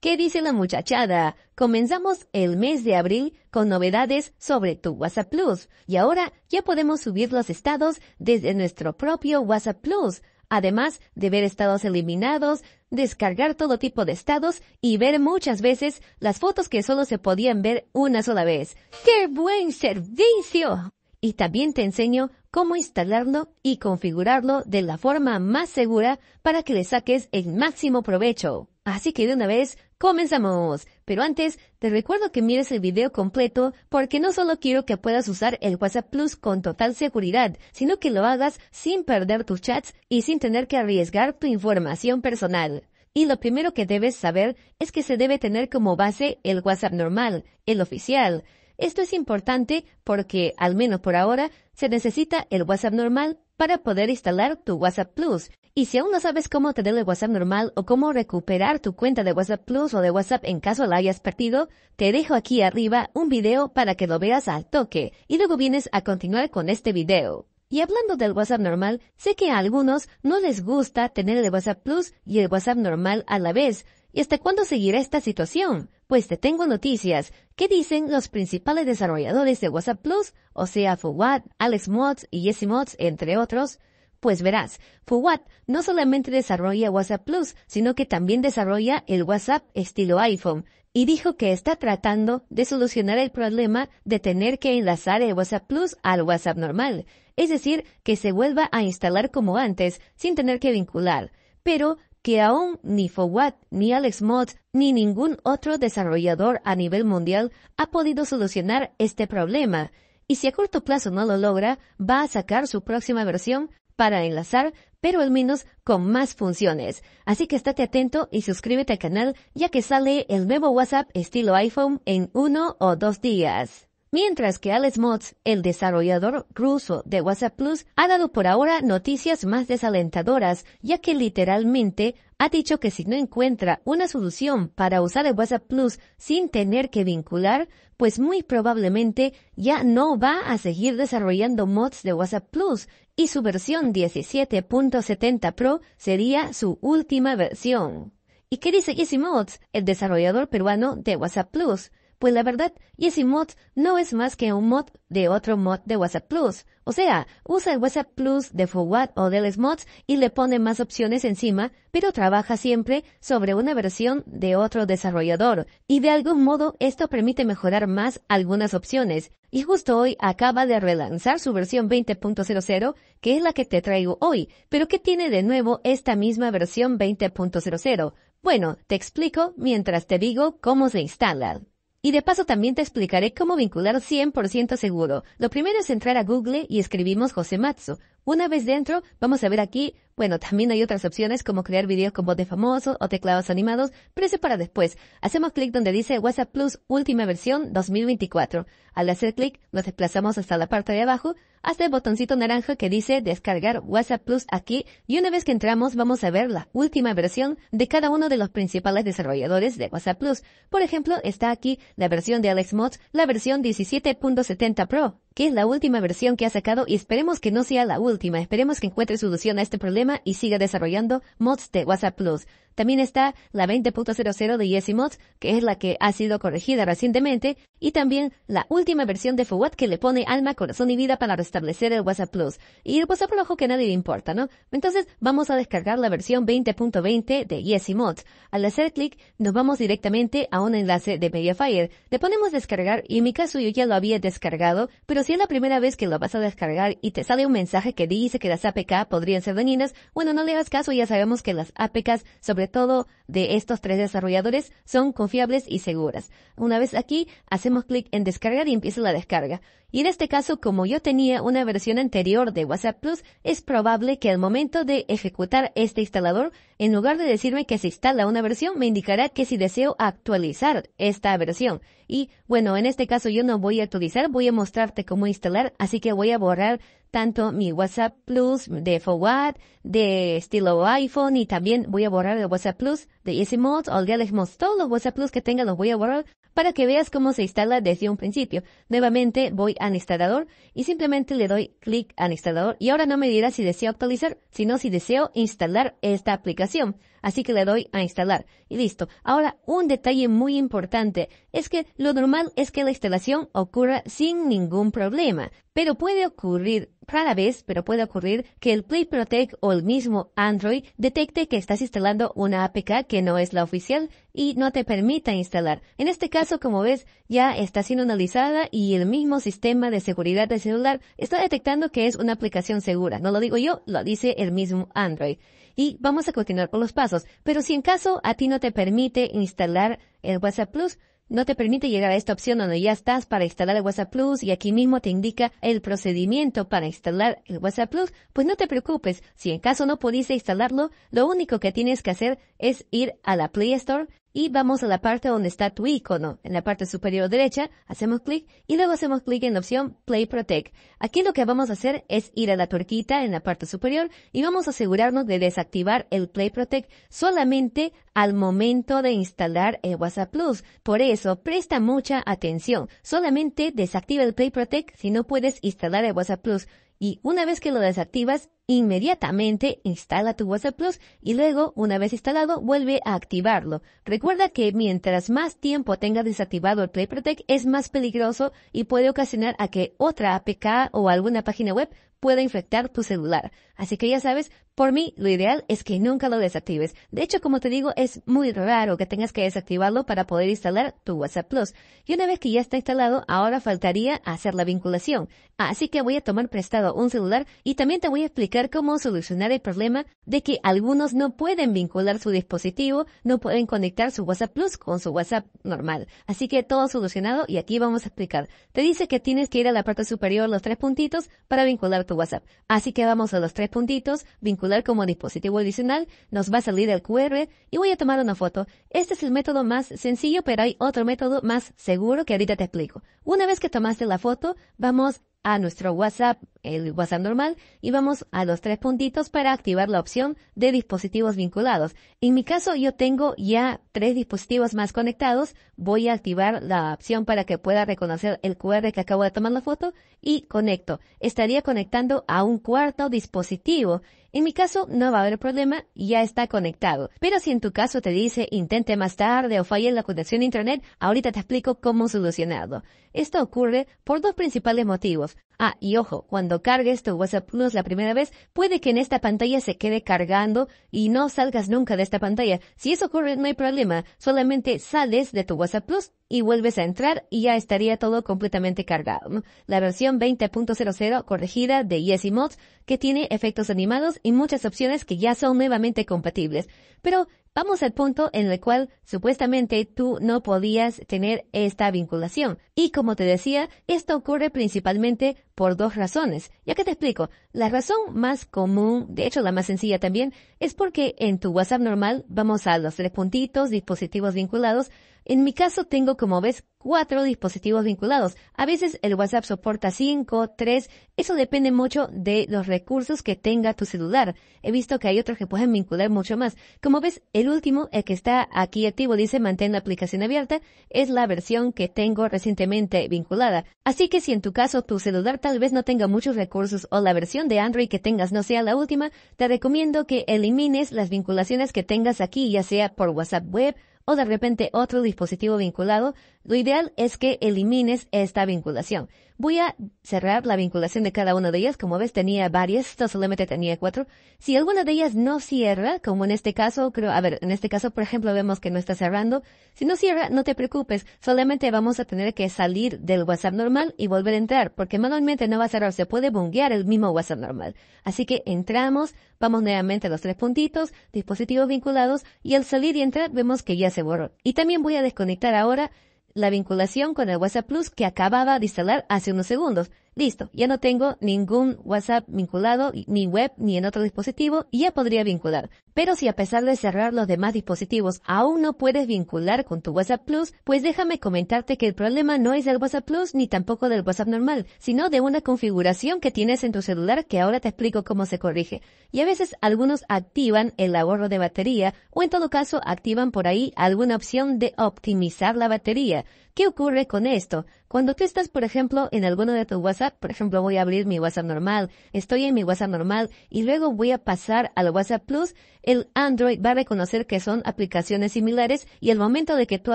¿Qué dice la muchachada? Comenzamos el mes de abril con novedades sobre tu WhatsApp Plus y ahora ya podemos subir los estados desde nuestro propio WhatsApp Plus, además de ver estados eliminados, descargar todo tipo de estados y ver muchas veces las fotos que solo se podían ver una sola vez. ¡Qué buen servicio! Y también te enseño cómo instalarlo y configurarlo de la forma más segura para que le saques el máximo provecho. Así que de una vez Comenzamos, pero antes te recuerdo que mires el video completo porque no solo quiero que puedas usar el WhatsApp Plus con total seguridad, sino que lo hagas sin perder tus chats y sin tener que arriesgar tu información personal. Y lo primero que debes saber es que se debe tener como base el WhatsApp normal, el oficial. Esto es importante porque, al menos por ahora, se necesita el WhatsApp normal para poder instalar tu WhatsApp Plus. Y si aún no sabes cómo tener el WhatsApp normal o cómo recuperar tu cuenta de WhatsApp Plus o de WhatsApp en caso la hayas perdido, te dejo aquí arriba un video para que lo veas al toque y luego vienes a continuar con este video. Y hablando del WhatsApp normal, sé que a algunos no les gusta tener el WhatsApp Plus y el WhatsApp normal a la vez, ¿Y hasta cuándo seguirá esta situación? Pues te tengo noticias. ¿Qué dicen los principales desarrolladores de WhatsApp Plus? O sea, Fuwat, Alex Mods y Jesse Mods, entre otros. Pues verás, Fuwat no solamente desarrolla WhatsApp Plus, sino que también desarrolla el WhatsApp estilo iPhone y dijo que está tratando de solucionar el problema de tener que enlazar el WhatsApp Plus al WhatsApp normal, es decir, que se vuelva a instalar como antes sin tener que vincular. Pero que aún ni Fowat, ni Alex Mott, ni ningún otro desarrollador a nivel mundial ha podido solucionar este problema, y si a corto plazo no lo logra, va a sacar su próxima versión para enlazar, pero al menos con más funciones. Así que estate atento y suscríbete al canal ya que sale el nuevo WhatsApp estilo iPhone en uno o dos días. Mientras que Alex Mods, el desarrollador ruso de WhatsApp Plus, ha dado por ahora noticias más desalentadoras, ya que literalmente ha dicho que si no encuentra una solución para usar el WhatsApp Plus sin tener que vincular, pues muy probablemente ya no va a seguir desarrollando mods de WhatsApp Plus y su versión 17.70 Pro sería su última versión. ¿Y qué dice Easy Mods, el desarrollador peruano de WhatsApp Plus? Pues la verdad, YesiMods Mod no es más que un mod de otro mod de WhatsApp Plus. O sea, usa el WhatsApp Plus de Forward o de los mods y le pone más opciones encima, pero trabaja siempre sobre una versión de otro desarrollador. Y de algún modo esto permite mejorar más algunas opciones. Y justo hoy acaba de relanzar su versión 20.00, que es la que te traigo hoy. Pero que tiene de nuevo esta misma versión 20.00? Bueno, te explico mientras te digo cómo se instala. Y de paso también te explicaré cómo vincular 100% seguro. Lo primero es entrar a Google y escribimos José Matzo. Una vez dentro, vamos a ver aquí, bueno, también hay otras opciones como crear videos con voz de famoso o teclados animados, pero eso para después. Hacemos clic donde dice WhatsApp Plus última versión 2024. Al hacer clic, nos desplazamos hasta la parte de abajo, hasta el botoncito naranja que dice descargar WhatsApp Plus aquí, y una vez que entramos vamos a ver la última versión de cada uno de los principales desarrolladores de WhatsApp Plus. Por ejemplo, está aquí la versión de Alex Mods, la versión 17.70 Pro, que es la última versión que ha sacado y esperemos que no sea la última, esperemos que encuentre solución a este problema y siga desarrollando mods de WhatsApp Plus. También está la 20.00 de Yesimod, que es la que ha sido corregida recientemente, y también la última versión de Fuat que le pone alma, corazón y vida para restablecer el WhatsApp Plus. Y el WhatsApp ojo que nadie le importa, ¿no? Entonces vamos a descargar la versión 20.20 de Yesimod. Al hacer clic, nos vamos directamente a un enlace de Mediafire. Le ponemos descargar y en mi caso yo ya lo había descargado, pero si es la primera vez que lo vas a descargar y te sale un mensaje que dice que las APK podrían ser dañinas, bueno, no le hagas caso, ya sabemos que las APKs sobre todo de estos tres desarrolladores son confiables y seguras. Una vez aquí, hacemos clic en descargar y empieza la descarga. Y en este caso, como yo tenía una versión anterior de WhatsApp Plus, es probable que al momento de ejecutar este instalador, en lugar de decirme que se instala una versión, me indicará que si deseo actualizar esta versión. Y bueno, en este caso yo no voy a actualizar, voy a mostrarte cómo instalar, así que voy a borrar tanto mi WhatsApp Plus de Forward, de estilo iPhone y también voy a borrar el WhatsApp Plus de EasyMods o de Todos los WhatsApp Plus que tenga los voy a borrar para que veas cómo se instala desde un principio. Nuevamente voy al instalador y simplemente le doy clic al instalador y ahora no me dirá si deseo actualizar, sino si deseo instalar esta aplicación. Así que le doy a instalar y listo. Ahora, un detalle muy importante es que lo normal es que la instalación ocurra sin ningún problema, pero puede ocurrir Rara vez, pero puede ocurrir que el Play Protect o el mismo Android detecte que estás instalando una APK que no es la oficial y no te permita instalar. En este caso, como ves, ya está siendo analizada y el mismo sistema de seguridad del celular está detectando que es una aplicación segura. No lo digo yo, lo dice el mismo Android. Y vamos a continuar con los pasos. Pero si en caso a ti no te permite instalar el WhatsApp Plus, no te permite llegar a esta opción donde ya estás para instalar el WhatsApp Plus y aquí mismo te indica el procedimiento para instalar el WhatsApp Plus, pues no te preocupes, si en caso no pudiste instalarlo, lo único que tienes que hacer es ir a la Play Store, y vamos a la parte donde está tu icono. En la parte superior derecha hacemos clic y luego hacemos clic en la opción Play Protect. Aquí lo que vamos a hacer es ir a la tuerquita en la parte superior y vamos a asegurarnos de desactivar el Play Protect solamente al momento de instalar el WhatsApp Plus. Por eso, presta mucha atención. Solamente desactiva el Play Protect si no puedes instalar el WhatsApp Plus y una vez que lo desactivas, inmediatamente instala tu WhatsApp Plus y luego, una vez instalado, vuelve a activarlo. Recuerda que mientras más tiempo tenga desactivado el Play Protect es más peligroso y puede ocasionar a que otra APK o alguna página web puede infectar tu celular. Así que ya sabes, por mí lo ideal es que nunca lo desactives. De hecho, como te digo, es muy raro que tengas que desactivarlo para poder instalar tu WhatsApp Plus. Y una vez que ya está instalado, ahora faltaría hacer la vinculación. Así que voy a tomar prestado un celular y también te voy a explicar cómo solucionar el problema de que algunos no pueden vincular su dispositivo, no pueden conectar su WhatsApp Plus con su WhatsApp normal. Así que todo solucionado y aquí vamos a explicar. Te dice que tienes que ir a la parte superior los tres puntitos para vincular WhatsApp. Así que vamos a los tres puntitos, vincular como dispositivo adicional, nos va a salir el QR y voy a tomar una foto. Este es el método más sencillo, pero hay otro método más seguro que ahorita te explico. Una vez que tomaste la foto, vamos a nuestro WhatsApp, el WhatsApp normal, y vamos a los tres puntitos para activar la opción de dispositivos vinculados. En mi caso yo tengo ya tres dispositivos más conectados. Voy a activar la opción para que pueda reconocer el QR que acabo de tomar la foto y conecto. Estaría conectando a un cuarto dispositivo en mi caso no va a haber problema, ya está conectado. Pero si en tu caso te dice intente más tarde o falla la conexión a internet, ahorita te explico cómo solucionarlo. Esto ocurre por dos principales motivos. Ah, y ojo, cuando cargues tu WhatsApp Plus la primera vez, puede que en esta pantalla se quede cargando y no salgas nunca de esta pantalla. Si eso ocurre, no hay problema. Solamente sales de tu WhatsApp Plus y vuelves a entrar y ya estaría todo completamente cargado. La versión 20.00 corregida de Yesi Mods que tiene efectos animados y muchas opciones que ya son nuevamente compatibles. Pero Vamos al punto en el cual supuestamente tú no podías tener esta vinculación. Y como te decía, esto ocurre principalmente por dos razones. Ya que te explico, la razón más común, de hecho la más sencilla también, es porque en tu WhatsApp normal vamos a los tres puntitos, dispositivos vinculados, en mi caso tengo, como ves, cuatro dispositivos vinculados. A veces el WhatsApp soporta cinco, tres. Eso depende mucho de los recursos que tenga tu celular. He visto que hay otros que pueden vincular mucho más. Como ves, el último, el que está aquí activo, dice mantén la aplicación abierta, es la versión que tengo recientemente vinculada. Así que si en tu caso tu celular tal vez no tenga muchos recursos o la versión de Android que tengas no sea la última, te recomiendo que elimines las vinculaciones que tengas aquí, ya sea por WhatsApp web o de repente otro dispositivo vinculado, lo ideal es que elimines esta vinculación. Voy a cerrar la vinculación de cada una de ellas. Como ves, tenía varias, esto solamente tenía cuatro. Si alguna de ellas no cierra, como en este caso, creo, a ver, en este caso, por ejemplo, vemos que no está cerrando. Si no cierra, no te preocupes. Solamente vamos a tener que salir del WhatsApp normal y volver a entrar, porque manualmente no va a cerrar. Se puede bunguear el mismo WhatsApp normal. Así que entramos, vamos nuevamente a los tres puntitos, dispositivos vinculados, y al salir y entrar vemos que ya se borró. Y también voy a desconectar ahora la vinculación con el WhatsApp Plus que acababa de instalar hace unos segundos. Listo, ya no tengo ningún WhatsApp vinculado, ni web, ni en otro dispositivo, ya podría vincular. Pero si a pesar de cerrar los demás dispositivos aún no puedes vincular con tu WhatsApp Plus, pues déjame comentarte que el problema no es del WhatsApp Plus ni tampoco del WhatsApp normal, sino de una configuración que tienes en tu celular que ahora te explico cómo se corrige. Y a veces algunos activan el ahorro de batería o en todo caso activan por ahí alguna opción de optimizar la batería. ¿Qué ocurre con esto? Cuando tú estás, por ejemplo, en alguno de tus WhatsApp, por ejemplo, voy a abrir mi WhatsApp normal, estoy en mi WhatsApp normal y luego voy a pasar al WhatsApp Plus, el Android va a reconocer que son aplicaciones similares y al momento de que tú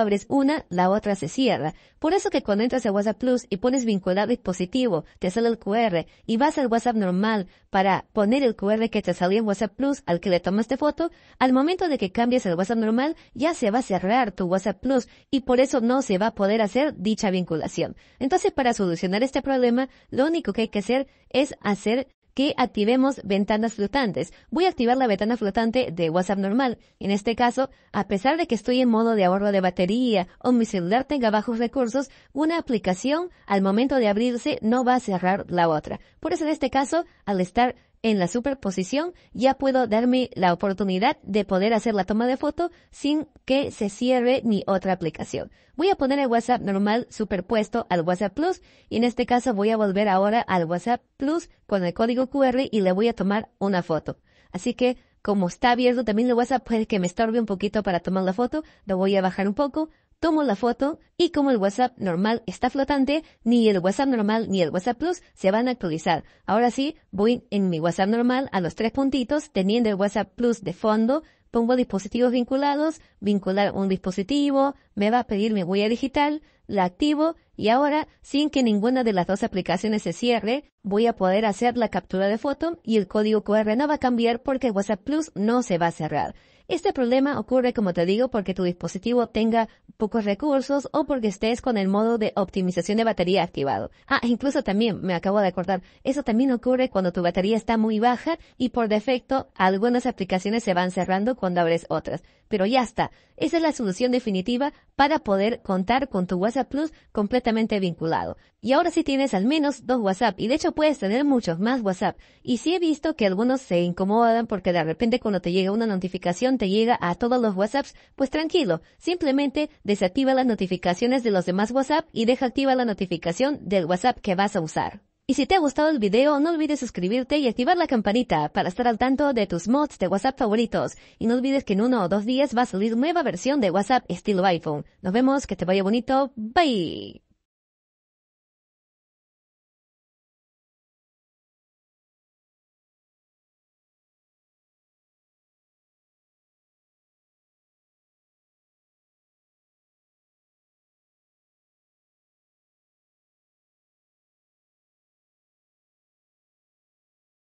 abres una, la otra se cierra. Por eso que cuando entras a WhatsApp Plus y pones vinculado dispositivo, te sale el QR y vas al WhatsApp normal para poner el QR que te salió en WhatsApp Plus al que le tomaste foto, al momento de que cambias el WhatsApp normal, ya se va a cerrar tu WhatsApp Plus y por eso no se va a poder hacer dicha vinculación. Entonces, para solucionar este problema, lo único que hay que hacer es hacer que activemos ventanas flotantes. Voy a activar la ventana flotante de WhatsApp normal. En este caso, a pesar de que estoy en modo de ahorro de batería o mi celular tenga bajos recursos, una aplicación al momento de abrirse no va a cerrar la otra. Por eso en este caso, al estar en la superposición ya puedo darme la oportunidad de poder hacer la toma de foto sin que se cierre ni otra aplicación. Voy a poner el WhatsApp normal superpuesto al WhatsApp Plus y en este caso voy a volver ahora al WhatsApp Plus con el código QR y le voy a tomar una foto. Así que como está abierto también el WhatsApp puede que me estorbe un poquito para tomar la foto, lo voy a bajar un poco, tomo la foto y como el WhatsApp normal está flotante, ni el WhatsApp normal ni el WhatsApp Plus se van a actualizar. Ahora sí, voy en mi WhatsApp normal a los tres puntitos, teniendo el WhatsApp Plus de fondo, pongo dispositivos vinculados, vincular un dispositivo, me va a pedir mi huella digital, la activo y ahora, sin que ninguna de las dos aplicaciones se cierre, voy a poder hacer la captura de foto y el código QR no va a cambiar porque WhatsApp Plus no se va a cerrar. Este problema ocurre, como te digo, porque tu dispositivo tenga pocos recursos o porque estés con el modo de optimización de batería activado. Ah, e incluso también, me acabo de acordar, eso también ocurre cuando tu batería está muy baja y por defecto algunas aplicaciones se van cerrando cuando abres otras pero ya está. Esa es la solución definitiva para poder contar con tu WhatsApp Plus completamente vinculado. Y ahora sí tienes al menos dos WhatsApp y de hecho puedes tener muchos más WhatsApp. Y si he visto que algunos se incomodan porque de repente cuando te llega una notificación te llega a todos los WhatsApps, pues tranquilo, simplemente desactiva las notificaciones de los demás WhatsApp y deja activa la notificación del WhatsApp que vas a usar. Y si te ha gustado el video, no olvides suscribirte y activar la campanita para estar al tanto de tus mods de WhatsApp favoritos. Y no olvides que en uno o dos días va a salir nueva versión de WhatsApp estilo iPhone. Nos vemos, que te vaya bonito. Bye.